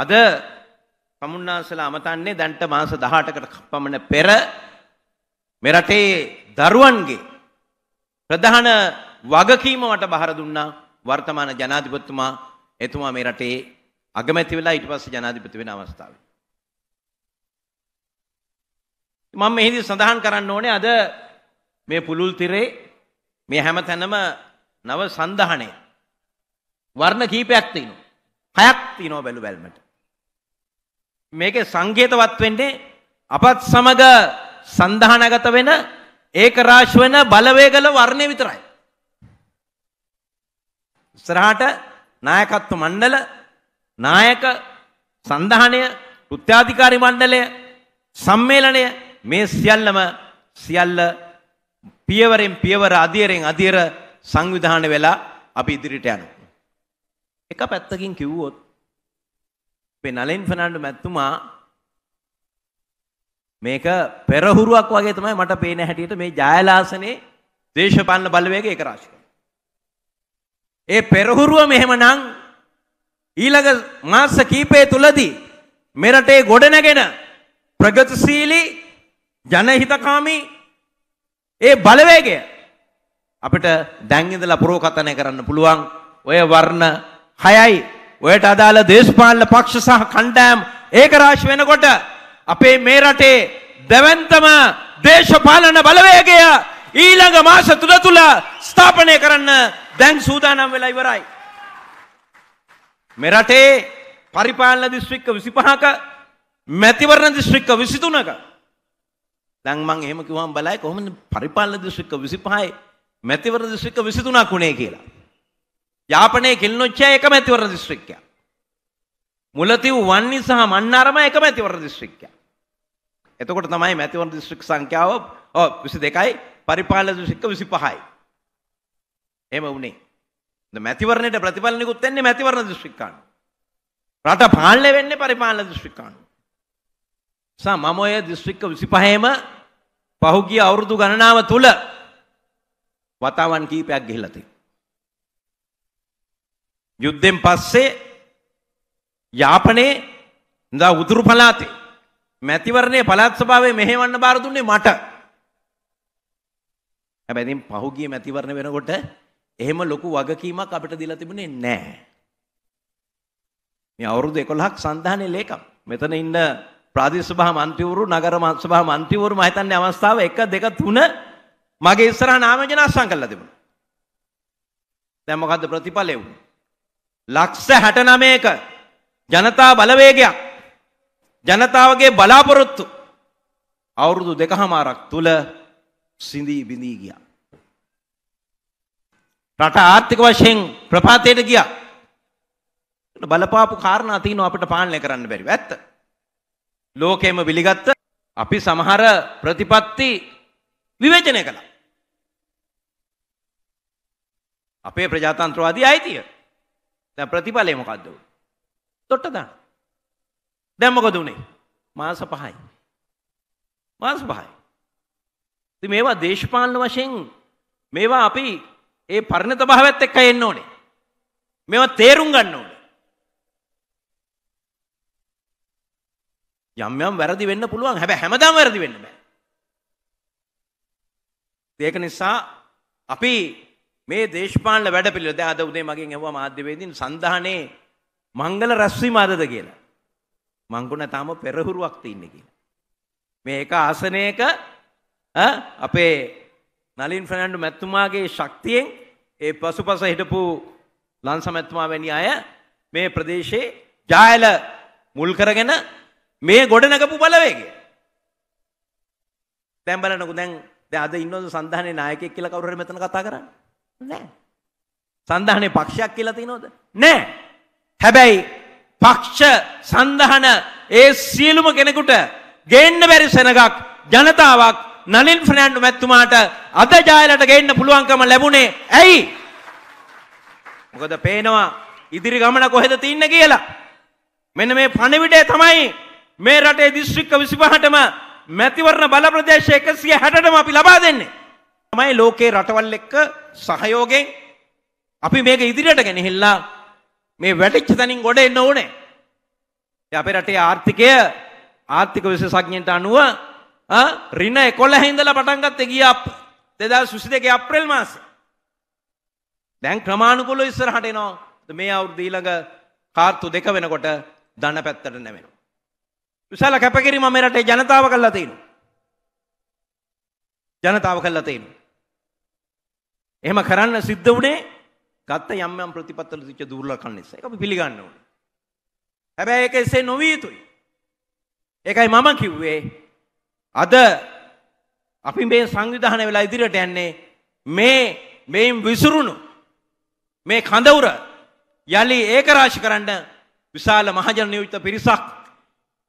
අද තමුන්නාන්සලා අමතන්නේ දැන්ට මාස 18කට පමණ පෙර මෙරටේ දරුවන්ගේ ප්‍රධාන වගකීම මට බහර දුන්නා වර්තමාන ජනාධිපතිතුමා එතුමා මේ රටේ අගමැති වෙලා ඊට පස්සේ ජනාධිපති වෙන අවස්ථාවේ මම මෙහිදී සඳහන් කරන්න ඕනේ අද මේ පුලුල් තිරේ මේ හැමතැනම නව සන්දහනය වර්ණ කීපයක් තියෙනවා හයක් තියෙනවා බැලු බැලමට. මේකේ සංකේතවත් වෙන්නේ අපත් සමග සන්ධානගත වෙන ඒකරාශ වෙන බලවේගල වර්ණය විතරයි. ඉස්සරහට නායකත්ව මණ්ඩල නායක සන්ධානය කෘත්‍යාධිකාරි මණ්ඩලය සම්මේලනය මේ සියල්ලම සියල්ල පියවරෙන් පියවර අධියරෙන් අධියර සංවිධානය වෙලා අපි ඉදිරිට යනවා. එක පැත්තකින් කිව්වොත් අපේ නලෙන් ෆර්නාන්ඩෝ මැතිතුමා මේක පෙරහුරුවක් වගේ තමයි මට පේන හැටියට මේ ජයලාසනේ දේශපාලන බලවේග ඒක රාශි ඒ පෙරහුරුව මෙහෙමනම් ඊළඟ මාස කීපය තුලදී මෙරටේ ගොඩනැගෙන ප්‍රගතිශීලී ජනහිතකාමී ඒ බලවේගය අපිට දැන් ඉඳලා ප්‍රෝකථනය කරන්න පුළුවන් ඔය වර්ණ හයයි ඔයට අදාළ දේශපාලන පක්ෂ සහ කණ්ඩායම් ඒකරාශ වෙනකොට අපේ මේ රටේ දැවන්තම දේශපාලන බලවේගය ඊළඟ මාස තුන තුල ස්ථාපනය කරන්න දැන් සූදානම් වෙලා ඉවරයි. මෙරටේ පරිපාලන දිස්ත්‍රික්ක 25ක මැතිවරණ දිස්ත්‍රික්ක 23ක දැන් මම එහෙම කිව්වම බලයි කොහොමද පරිපාලන දිස්ත්‍රික්ක 25යි මැතිවරණ දිස්ත්‍රික්ක 23ක් උනේ කියලා. යාපනයේ කිල්නොච්චා එකම ඇතිවරණ දිස්ත්‍රික්කයක්. මුලතිව් වන්නි සහ මන්නාරම එකම ඇතිවරණ දිස්ත්‍රික්කයක්. එතකොට තමයි මැතිවරණ දිස්ත්‍රික් සංඛ්‍යාව 22යි පරිපාලන දිස්ත්‍රික්ක 25යි. එහෙම වුණේ. මැතිවරණයට ප්‍රතිඵල නිකුත් වෙන්නේ මැතිවරණ දිස්ත්‍රික්කාණු. රට පාලනය වෙන්නේ පරිපාලන දිස්ත්‍රික්කාණු. සහ මම ඔය දිස්ත්‍රික්ක 25ෙම පහුගිය අවුරුදු ගණනාව තුල වතාවන් කීපයක් ගිහිලා තියෙනවා. යුද්ධෙන් පස්සේ යාපනයේ ඉඳා උතුරු පළාතේ මැතිවරණයේ පළාත් සභාවේ මෙහෙවන්න බාර දුන්නේ මට. හැබැයි ඉතින් පහුගිය මැතිවරණ වෙනකොට එහෙම ලොකු වගකීමක් අපිට දීලා තිබුණේ නැහැ. මේ අවුරුදු 11ක් සන්ධානයේ ලේකම්. මෙතන ඉන්න ප්‍රාදේශ සභා මන්ත්‍රීවරු, නගර සභා මන්ත්‍රීවරු මම හිතන්නේ අවස්ථාව 1 2 3 මගේ ඉස්සරහා නාමයෝජන අත්සන් කළා තිබුණා. දැන් මොකද්ද ප්‍රතිඵලය වුනේ? ලක්ෂ හැට නමයක ජනතා බලවේගයක් ජනතාවගේ බලාපොරොත්තු අවුරුදු දෙකහමාරක් තුළ සිඳී බිඳී ගියා. රට ආර්ථික වශයෙන් ප්‍රපාතයට ගියා. බලපාපු කාරණා තියෙනවා අපිට පාලනය කරන්න බැරි. ඇත්ත. ලෝකෙම පිළිගත්ත අපි සමහර ප්‍රතිපත්ති විවේචනය කළා. අපේ ප්‍රජාතන්ත්‍රවාදී අයිතිය දැන් ප්‍රතිඵලය මොකද්ද? තොට දාන. දැන් මොකද උනේ? මාස 5යි. මාස 5යි. ඉතින් මේවා දේශපාලන වශයෙන් මේවා අපි ඒ පරිණත භාවයත් එක්ක එන්න ඕනේ. මේවා තේරුම් ගන්න ඕනේ. යම් යම් වැරදි වෙන්න පුළුවන්. හැබැයි හැමදාම වැරදි වෙන්න බෑ. ඒක නිසා අපි මේ දේශපාලන වැඩ පිළිවෙල දැන් අද උදේ මගෙන් ඇහුවා මාධ්‍යවේදීන් සන්දහනේ මංගල රැස්වීම අදද කියලා. මංගුණ තාම පෙරහුරුවක් තින්නේ කියලා. මේ එක ආසනයක අපේ නලින් ෆර්නැන්ඩෝ මැතිතුමාගේ ශක්තියෙන් ඒ පසුපස හිටපු ලංස මැතිතුමා වැනි අය මේ ප්‍රදේශයේ ජායල මුල් කරගෙන මේ ගොඩනගපු බලවේගය. දැන් බලන්නකෝ දැන් දැන් අද ඉන්නවද සන්ධානයේ නායකයෙක් කියලා කවුරු හරි මෙතන කතා කරන්නේ? නැහැ. සන්ධානයේ පක්ෂයක් කියලා තියෙනවද? නැහැ. හැබැයි පක්ෂ සන්ධාන ඒ සියලුම කෙනෙකුට ගේන්න බැරි සෙනගක් ජනතාවක් නලින් ෆර්නෑන්ඩෝ මැතිතුමාට අද ජයලට ගේන්න පුළුවන්කම ලැබුණේ ඇයි? මොකද පේනවා ඉදිරි ගමන කොහෙද තින්නේ කියලා. මෙන්න මේ පණිවිඩය තමයි මේ රටේ දිස්ත්‍රික්ක 25ටම මැතිවරණ බල ප්‍රදේශ 160ටම අපි ලබා දෙන්නේ. තමයි ලෝකේ රටවල් එක්ක සහයෝගයෙන් අපි මේක ඉදිරියට ගෙනහිල්ලා මේ වැටිච්ච තැනින් ගොඩ එන්න ඕනේ. අපේ රටේ ආර්ථිකය ආර්ථික විශේෂඥයන්ට අනුව රින 11 ඉඳලා පටන් ගත්තේ ගිය 2022 අප්‍රේල් මාසේ. දැන් ක්‍රමානුකූලව ඉස්සරහට එනවා. මේ අවුරුද්ද ඊළඟ කාර්තු දෙක වෙනකොට ධන පැත්තට නැමෙනවා. විශාල කැපකිරීම මේ රටේ ජනතාව කළා තියෙනවා. ජනතාව කළා තියෙනවා. එහෙම කරන්න සිද්ධ වුණේ ගත්ත යම් යම් ප්‍රතිපත්තල තිබිච්ච දුර්ලභකම් නිසා. ඒක අපි පිළිගන්න ඕනේ. හැබැයි ඒක එසේ නොවිය යුතුයි. ඒකයි මම කිව්වේ අද අපි මේ සංවිධානය වෙලා ඉදිරියට යන්නේ මේ මේන් විසිරුණු මේ කඳවුර යලි ඒකරාශි කරන්න විශාල මහජන නියුක්ත පිරිසක්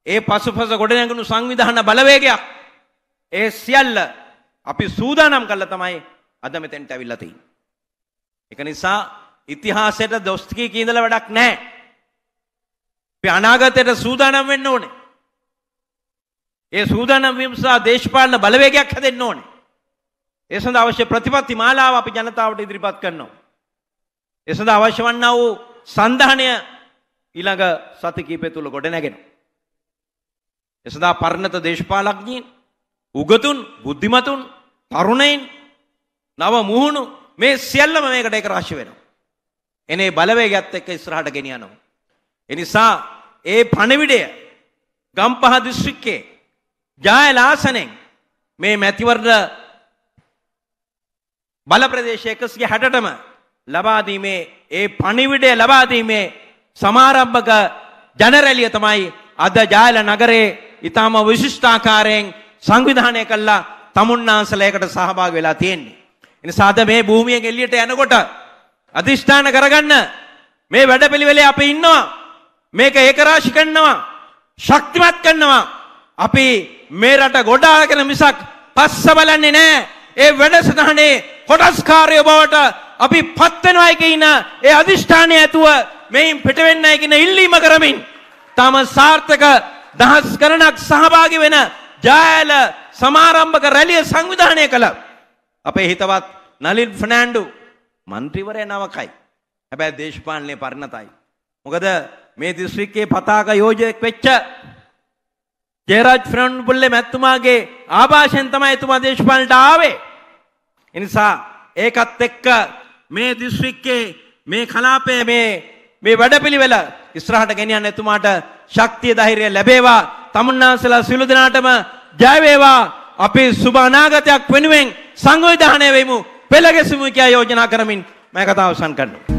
ඒ පසුපස ගොඩනැගුණු සංවිධාන බලවේගයක් ඒ සියල්ල අපි සූදානම් කළා තමයි අද මෙතෙන්ට ඇවිල්ලා තියෙන්නේ. ඒක නිසා ඉතිහාසයට දොස්තිකී කියදලා වැඩක් නැහැ. අපි අනාගතයට සූදානම් වෙන්න ඕනේ. ඒ සූදානම් වීම සහ දේශපාලන බලවේගයක් හැදෙන්න ඕනේ. ඒ සඳහා අවශ්‍ය ප්‍රතිපත්ති මාලාව අපි ජනතාවට ඉදිරිපත් කරනවා. ඒ සඳහා අවශ්‍ය වන්නා වූ සන්ධානය ඊළඟ සති කීපය තුල ගොඩනැගෙනවා. ඒ සඳහා පරිණත දේශපාලඥයින්, උගතුන්, බුද්ධිමතුන්, තරුණයින් නව මුහුණු මේ සියල්ලම මේකට ඒක රාශි වෙනවා. එනේ බලවේගයත් එක්ක ඉස්සරහට ගෙනියනවා. ඒ නිසා ඒ පණිවිඩය ගම්පහ දිස්ත්‍රික්කයේ ජයලාසනෙන් මේ මැතිවරණ බල ප්‍රදේශ 160ටම ලබා දීමේ ඒ පණිවිඩය ලබා දීමේ සමාරම්භක ජනරැලිය තමයි අද ජයල නගරේ ඊටම විශිෂ්ටාකාරයෙන් සංවිධානය කළා තමුන්නාන්සලයකට සහභාගී වෙලා තියෙන්නේ. එනිසාද මේ භූමියෙන් එළියට යනකොට අධිෂ්ඨාන කරගන්න මේ වැඩපිළිවෙලේ අපි ඉන්නවා. මේක ඒකරාශි කරනවා. ශක්තිමත් කරනවා. අපි මේ රට ගොඩාගෙන මිසක් පස්ස බලන්නේ නැහැ. ඒ වැඩසටහනේ කොටස්කාරය බවට අපි පත් වෙනවයි කියන ඒ අදිෂ්ඨානය ඇතුව මෙයින් පිට වෙන්නයි කියන ඉල්ලීම කරමින් තම සාර්ථක දහස් ගණනක් සහභාගී වෙන ජයල සමාරම්භක රැළිය සංවිධානය කළා. අපේ හිතවත් නලින් ෆනෑන්ඩු මන්ත්‍රීවරයනවකයි. හැබැයි දේශපාලනය පරිණතයි. මොකද මේ දිස්ත්‍රික්කේ පතාක යෝජයෙක් වෙච්ච ජේරාජ් ෆ්‍රන්ඩ් පුල්ලේ මැත්තුමාගේ ආභාෂයෙන් තමයි එතුමා දේශපාලනට ආවේ. එනිසා ඒකත් එක්ක මේ දිස්ත්‍රික්කේ මේ කලාපයේ මේ මේ වැඩපිළිවෙල ඉස්සරහට ගෙනියන්න එතුමාට ශක්තිය ධෛර්යය ලැබේවා. තමුන්නාන්සලා සිළු දිනාටම ජය වේවා. අපේ සුබ අනාගතයක් වෙනුවෙන් සංවිධානය වෙමු. පෙළගැසුම කියා යෝජනා කරමින් මම කතාව අවසන් කරනවා